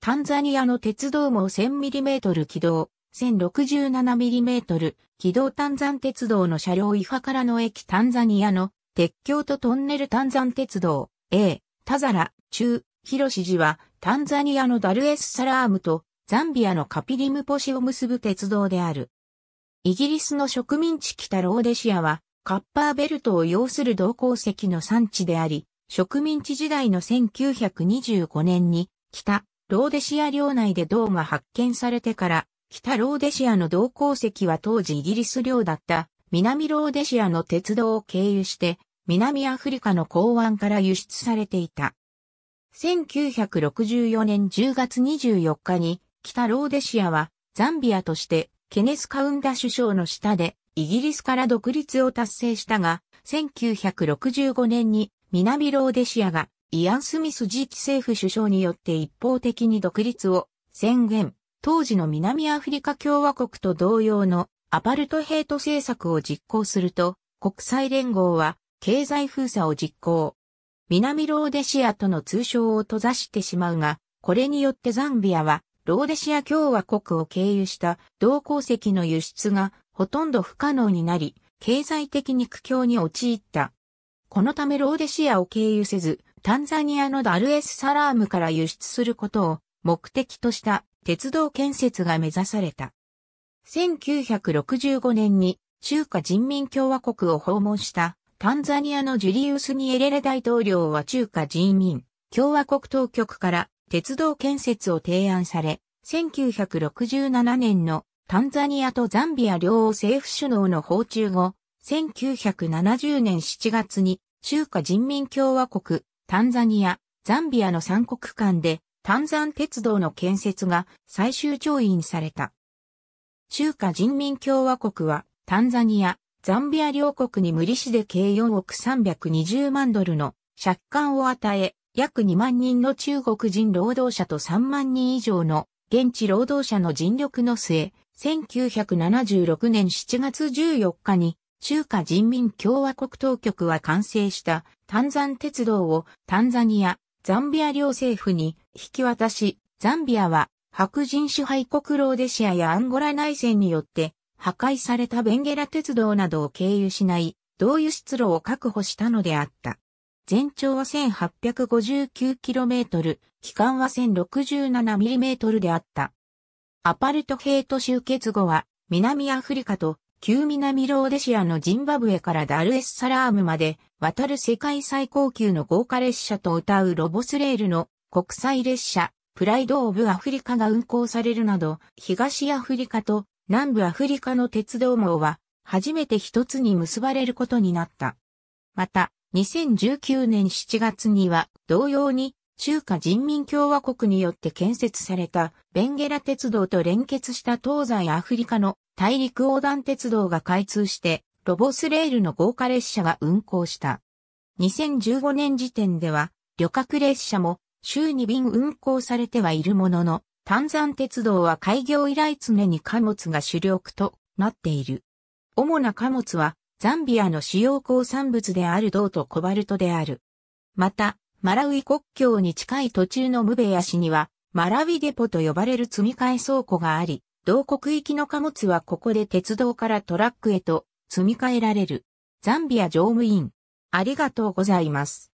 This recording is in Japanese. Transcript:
タンザニアの鉄道網 1000mm 軌道、1067mm 軌道タンザン鉄道の車両イファからの駅タンザニアの鉄橋とトンネルタンザン鉄道 A、タザラ、中、広市寺はタンザニアのダルエスサラームとザンビアのカピリムポシを結ぶ鉄道である。イギリスの植民地北ローデシアはカッパーベルトを要する同鉱石の産地であり、植民地時代の1925年に北ローデシア領内で銅が発見されてから、北ローデシアの銅鉱石は当時イギリス領だった南ローデシアの鉄道を経由して南アフリカの港湾から輸出されていた。1964年10月24日に北ローデシアはザンビアとしてケネス・カウンダ首相の下でイギリスから独立を達成したが1965年に南ローデシアがイアン・スミス次期政府首相によって一方的に独立を宣言、当時の南アフリカ共和国と同様のアパルトヘイト政策を実行すると、国際連合は経済封鎖を実行。南ローデシアとの通称を閉ざしてしまうが、これによってザンビアはローデシア共和国を経由した同鉱石の輸出がほとんど不可能になり、経済的に苦境に陥った。このためローデシアを経由せず、タンザニアのダルエスサラームから輸出することを目的とした鉄道建設が目指された。1965年に中華人民共和国を訪問したタンザニアのジュリウス・ニエレレ大統領は中華人民共和国当局から鉄道建設を提案され、1967年のタンザニアとザンビア両政府首脳の訪中後、1970年7月に中華人民共和国タンザニア、ザンビアの三国間で、タンザン鉄道の建設が最終調印された。中華人民共和国は、タンザニア、ザンビア両国に無利子で計4億320万ドルの借款を与え、約2万人の中国人労働者と3万人以上の現地労働者の尽力の末、1976年7月14日に中華人民共和国当局は完成したザ山鉄道をタンザニア、ザンビア両政府に引き渡し、ザンビアは白人支配国ローデシアやアンゴラ内戦によって破壊されたベンゲラ鉄道などを経由しない同輸出路を確保したのであった。全長は 1859km、期間は 1067mm であった。アパルトヘイト集結後は南アフリカと旧南ローデシアのジンバブエからダルエスサラームまで渡る世界最高級の豪華列車と歌うロボスレールの国際列車プライド・オブ・アフリカが運行されるなど東アフリカと南部アフリカの鉄道網は初めて一つに結ばれることになった。また、2019年7月には同様に中華人民共和国によって建設されたベンゲラ鉄道と連結した東西アフリカの大陸横断鉄道が開通してロボスレールの豪華列車が運行した。2015年時点では旅客列車も週2便運行されてはいるものの、丹山鉄道は開業以来常に貨物が主力となっている。主な貨物はザンビアの主要鉱産物である銅とコバルトである。また、マラウイ国境に近い途中のムベヤ市には、マラウィデポと呼ばれる積み替え倉庫があり、同国域の貨物はここで鉄道からトラックへと積み替えられる。ザンビア乗務員。ありがとうございます。